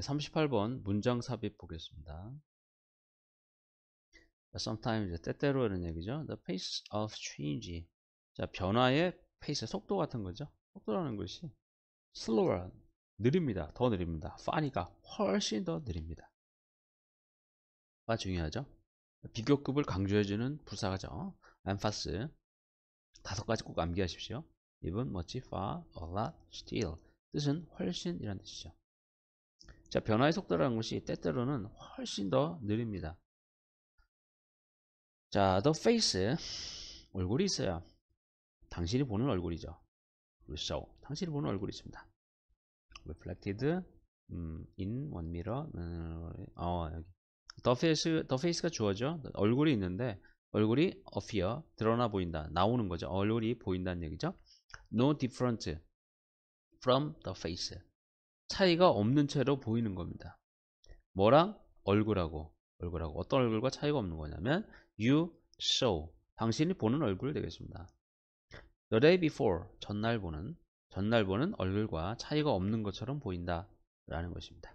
38번 문장 삽입 보겠습니다. sometimes 때때로 라는 얘기죠. The pace of change. 자, 변화의 페이스, 속도 같은 거죠. 속도라는 것이 slower, 느립니다. 더 느립니다. funny가 훨씬 더 느립니다. 가 아, 중요하죠. 비교급을 강조해주는 부사가죠. emphasis. 다섯 가지 꼭 암기하십시오. even, much, far, a lot, still. 뜻은 훨씬이라는 뜻이죠. 자, 변화의 속도라는 것이 때때로는 훨씬 더 느립니다. 자, the face. 얼굴이 있어요. 당신이 보는 얼굴이죠. show. 그렇죠. 당신이 보는 얼굴이 있습니다. reflected 음, in one mirror. 네, 네, 네, 어, 여기. the face, the face가 주어져 얼굴이 있는데 얼굴이 appear, 드러나 보인다. 나오는 거죠. 얼굴이 보인다는 얘기죠. no different from the face. 차이가 없는 채로 보이는 겁니다. 뭐랑 얼굴하고 얼굴하고 어떤 얼굴과 차이가 없는 거냐면 you show 당신이 보는 얼굴 되겠습니다. The day before 전날 보는 전날 보는 얼굴과 차이가 없는 것처럼 보인다 라는 것입니다.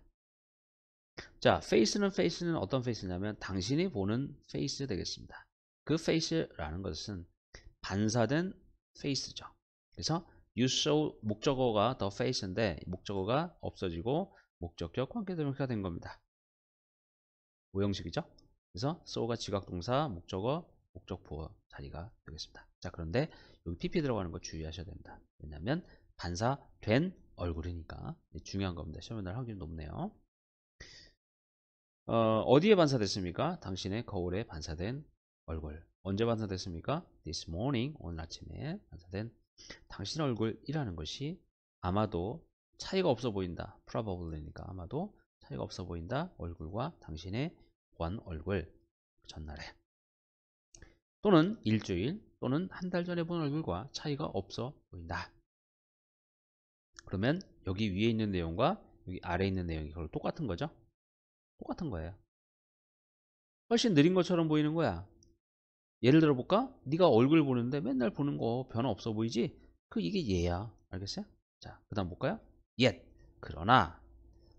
자, face는 face는 어떤 face냐면 당신이 보는 face 되겠습니다. 그 face라는 것은 반사된 face죠. 그래서 유쇼 목적어가 더 face인데 목적어가 없어지고 목적격 관계대명사가 된 겁니다. 오형식이죠. 그래서 so가 지각동사, 목적어, 목적부어 자리가 되겠습니다. 자 그런데 여기 pp 들어가는 거 주의하셔야 됩니다. 왜냐하면 반사된 얼굴이니까 네, 중요한 겁니다. 시험에 날 확률이 높네요. 어, 디에 반사됐습니까? 당신의 거울에 반사된 얼굴. 언제 반사됐습니까? This morning, 오늘 아침에 반사된 당신 얼굴이라는 것이 아마도 차이가 없어 보인다. probably니까 아마도 차이가 없어 보인다. 얼굴과 당신의 원 얼굴 그 전날에 또는 일주일 또는 한 달 전에 본 얼굴과 차이가 없어 보인다. 그러면 여기 위에 있는 내용과 여기 아래 있는 내용이 결국 똑같은 거죠? 똑같은 거예요. 훨씬 느린 것처럼 보이는 거야. 예를 들어 볼까? 네가 얼굴 보는데 맨날 보는 거 변화 없어 보이지? 그 이게 얘야. 알겠어요? 자, 그다음 볼까요? yet. 그러나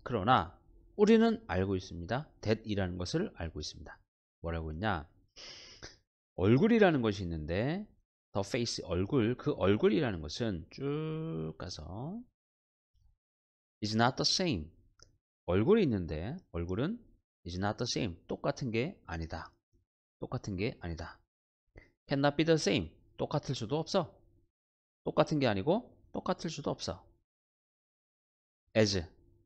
그러나 우리는 알고 있습니다. that이라는 것을 알고 있습니다. 뭐라고 했냐? 얼굴이라는 것이 있는데 더 페이스 얼굴 그 얼굴이라는 것은 쭉 가서 is not the same 얼굴이 있는데 얼굴은 is not the same 똑같은 게 아니다 똑같은 게 아니다 cannot be the same. 똑같을 수도 없어. 똑같은 게 아니고 똑같을 수도 없어. as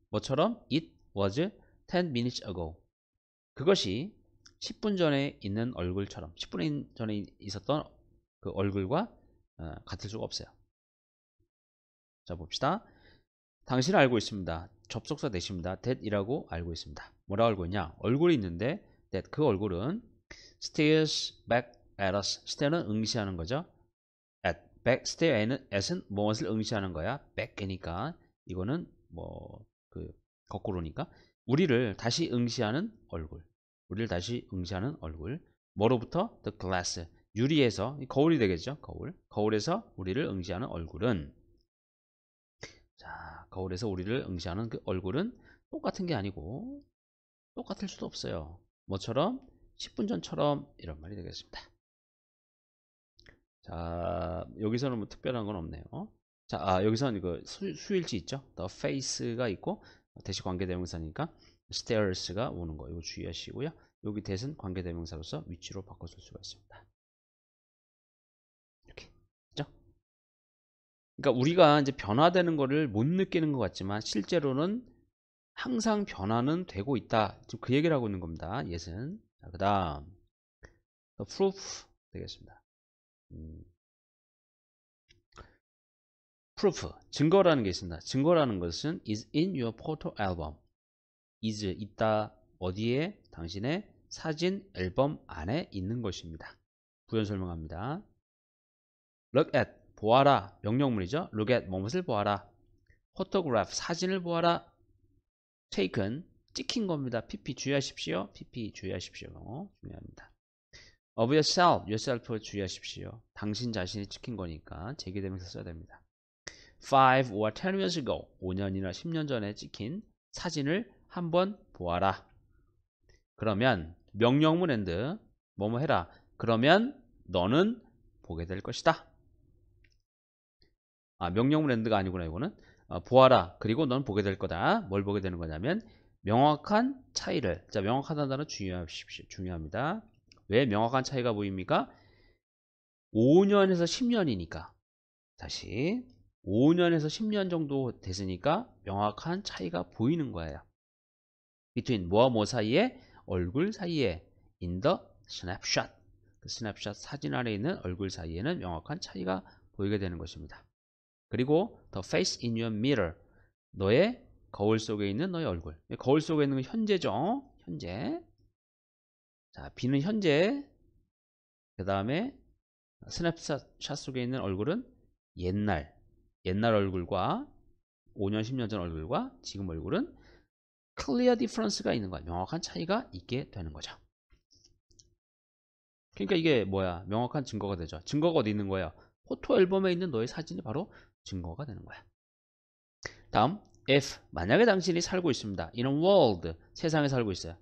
뭐처럼 it was 10 minutes ago. 그것이 10분 전에 있는 얼굴처럼 10분 전에 있었던 그 얼굴과 어, 같을 수가 없어요. 자 봅시다. 당신을 알고 있습니다. 접속사 대십니다. that이라고 알고 있습니다. 뭐라고 알고 있냐? 얼굴이 있는데 that 그 얼굴은 stares back at a stare는 응시하는 거죠. at back stare는 at은 무엇을 응시하는 거야? back이니까 이거는 뭐그 거꾸로니까 우리를 다시 응시하는 얼굴. 우리를 다시 응시하는 얼굴. 뭐로부터 the glass 유리에서 거울이 되겠죠. 거울. 거울에서 우리를 응시하는 얼굴은 자, 거울에서 우리를 응시하는 그 얼굴은 똑같은 게 아니고 똑같을 수도 없어요. 뭐처럼 10분 전처럼 이런 말이 되겠습니다. 자 여기서는 뭐 특별한 건 없네요 자 아, 여기서는 이거 그 수, 일치 있죠 the face가 있고 대시 관계대명사니까 stairs가 오는 거 이거 주의하시고요 여기 대신 관계대명사로서 위치로 바꿔줄 수가 있습니다 이렇게 그죠 그러니까 우리가 이제 변화되는 거를 못 느끼는 것 같지만 실제로는 항상 변화는 되고 있다 지금 그 얘기를 하고 있는 겁니다 예은 자그 다음 proof 되겠습니다 음. proof 증거라는 게 있습니다. 증거라는 것은 is in your photo album. is 있다 어디에 당신의 사진 앨범 안에 있는 것입니다. 구현 설명합니다. look at 보아라 명령문이죠. look at 무엇을 보아라. photograph 사진을 보아라. taken 찍힌 겁니다. pp 주의하십시오. pp 주의하십시오. 중요합니다. of yourself, yourself을 주의하십시오. 당신 자신이 찍힌 거니까 제기되면서 써야 됩니다. 5 or 10 years ago, 5년이나 10년 전에 찍힌 사진을 한번 보아라. 그러면 명령문 앤드 뭐뭐 해라. 그러면 너는 보게 될 것이다. 아, 명령문 앤드가 아니구나 이거는. 아, 보아라. 그리고 넌 보게 될 거다. 뭘 보게 되는 거냐면 명확한 차이를. 자, 명확하다는 단어 중요하시오 중요합니다. 왜 명확한 차이가 보입니까? 5년에서 10년이니까 다시 5년에서 10년 정도 됐으니까 명확한 차이가 보이는 거예요. between 뭐와 뭐 사이에 얼굴 사이에 in the snapshot 그 snapshot 사진 아래 있는 얼굴 사이에는 명확한 차이가 보이게 되는 것입니다. 그리고 the face in your mirror 너의 거울 속에 있는 너의 얼굴 거울 속에 있는 건 현재죠 현재 자, B는 현재, 그 다음에 스냅샷 속에 있는 얼굴은 옛날, 옛날 얼굴과 5년, 10년 전 얼굴과 지금 얼굴은 클리어 디퍼런스가 있는 거야. 명확한 차이가 있게 되는 거죠. 그러니까 이게 뭐야? 명확한 증거가 되죠. 증거가 어디 있는 거야? 포토 앨범에 있는 너의 사진이 바로 증거가 되는 거야. 다음 F 만약에 당신이 살고 있습니다. 이런 world 세상에 살고 있어요.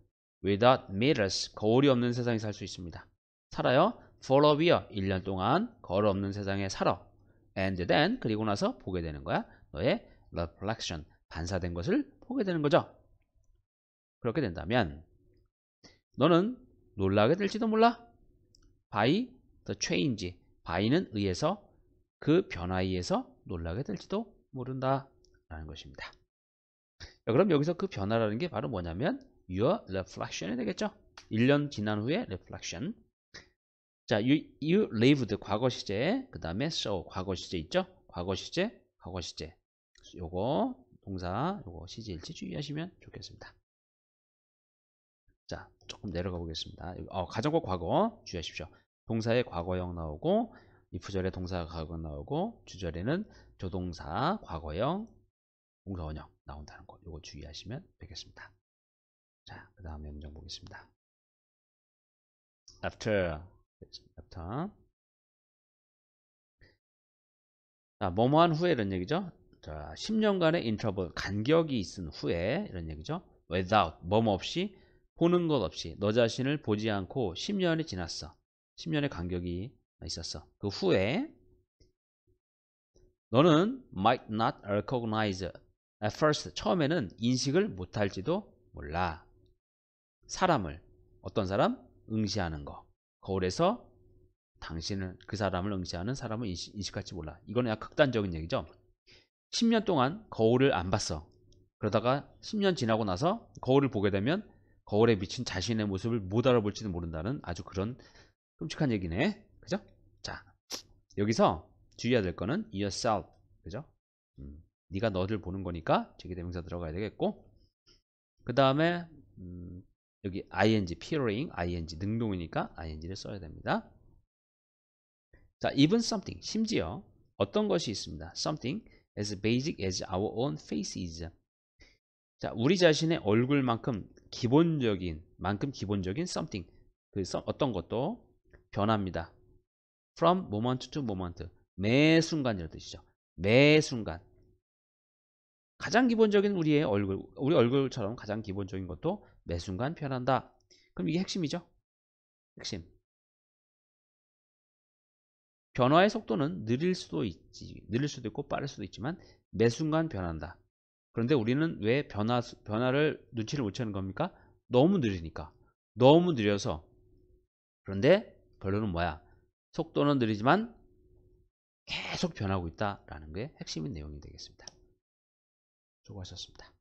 without mirrors 거울이 없는 세상에 살 수 있습니다. 살아요. for a year 1년 동안 거울 없는 세상에 살아. and then 그리고 나서 보게 되는 거야. 너의 reflection 반사된 것을 보게 되는 거죠. 그렇게 된다면 너는 놀라게 될지도 몰라. by the change by는 의해서 그 변화에 의해서 놀라게 될지도 모른다 라는 것입니다. 그럼 여기서 그 변화라는 게 바로 뭐냐면 your reflection이 되겠죠? 1년 지난 후에 reflection. 자, you, you lived 과거 시제, 그 다음에 so 과거 시제 있죠? 과거 시제, 과거 시제. 요거 동사, 요거 시제일지 주의하시면 좋겠습니다. 자, 조금 내려가 보겠습니다. 어, 가정과 과거 주의하십시오. 동사의 과거형 나오고 이프절에 동사가 과거 나오고 주절에는 조동사 과거형 동사원형 나온다는 거 요거 주의하시면 되겠습니다. 자, 그 다음 에 연정 보겠습니다. after after 자, 아, 뭐뭐한 후에 이런 얘기죠. 자, 10년간의 인터벌 간격이 있은 후에 이런 얘기죠. without 뭐뭐 없이 보는 것 없이 너 자신을 보지 않고 10년이 지났어. 10년의 간격이 있었어. 그 후에 너는 might not recognize at first 처음에는 인식을 못할지도 몰라. 사람을 어떤 사람? 응시하는 거. 거울에서 당신을 그 사람을 응시하는 사람을 인식, 할지 몰라. 이거는 약 극단적인 얘기죠. 10년 동안 거울을 안 봤어. 그러다가 10년 지나고 나서 거울을 보게 되면 거울에 비친 자신의 모습을 못 알아볼지도 모른다는 아주 그런 끔찍한 얘기네. 그죠? 자, 여기서 주의해야 될 거는 yourself. 그죠? 음, 네가 너를 보는 거니까 제기 대명사 들어가야 되겠고 그 다음에 음, 여기 ing, peering, ing 능동이니까 ing를 써야 됩니다. 자, even something, 심지어 어떤 것이 있습니다. something as basic as our own faces. 자, 우리 자신의 얼굴만큼 기본적인, 만큼 기본적인 something, 그 어떤 것도 변합니다. from moment to moment, 매 순간이라는 뜻이죠. 매 순간. 가장 기본적인 우리의 얼굴, 우리 얼굴처럼 가장 기본적인 것도 매 순간 변한다. 그럼 이게 핵심이죠. 핵심. 변화의 속도는 느릴 수도 있지, 느릴 수도 있고 빠를 수도 있지만 매 순간 변한다. 그런데 우리는 왜 변화, 변화를 눈치를 못 채는 겁니까? 너무 느리니까. 너무 느려서. 그런데 결론은 뭐야? 속도는 느리지만 계속 변하고 있다라는 게 핵심인 내용이 되겠습니다. 수고하셨습니다.